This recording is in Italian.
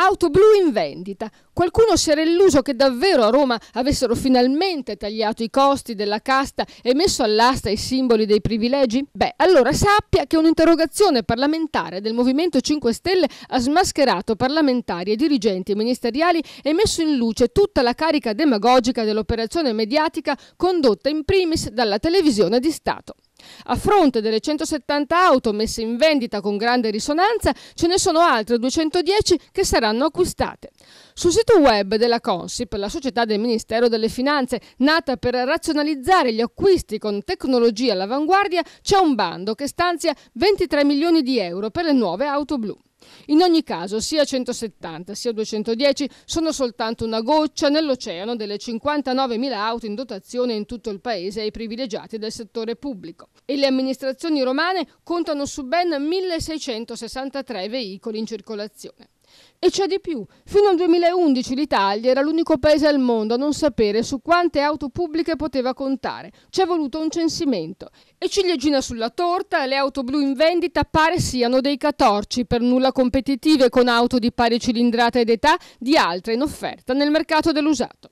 Auto blu in vendita. Qualcuno si era illuso che davvero a Roma avessero finalmente tagliato i costi della casta e messo all'asta i simboli dei privilegi? Beh, allora sappia che un'interrogazione parlamentare del Movimento 5 Stelle ha smascherato parlamentari e dirigenti ministeriali e messo in luce tutta la carica demagogica dell'operazione mediatica condotta in primis dalla televisione di Stato. A fronte delle 170 auto messe in vendita con grande risonanza, ce ne sono altre 210 che saranno acquistate. Sul sito web della Consip, la società del Ministero delle Finanze, nata per razionalizzare gli acquisti con tecnologia all'avanguardia, c'è un bando che stanzia 23 milioni di euro per le nuove auto blu. In ogni caso, sia 170 sia 210 sono soltanto una goccia nell'oceano delle 59.000 auto in dotazione in tutto il paese ai privilegiati del settore pubblico. E le amministrazioni romane contano su ben 1.663 veicoli in circolazione. E c'è di più. Fino al 2011 l'Italia era l'unico paese al mondo a non sapere su quante auto pubbliche poteva contare. Ci è voluto un censimento. E ciliegina sulla torta, le auto blu in vendita pare siano dei catorci, per nulla competitive con auto di pari cilindrata ed età di altre in offerta nel mercato dell'usato.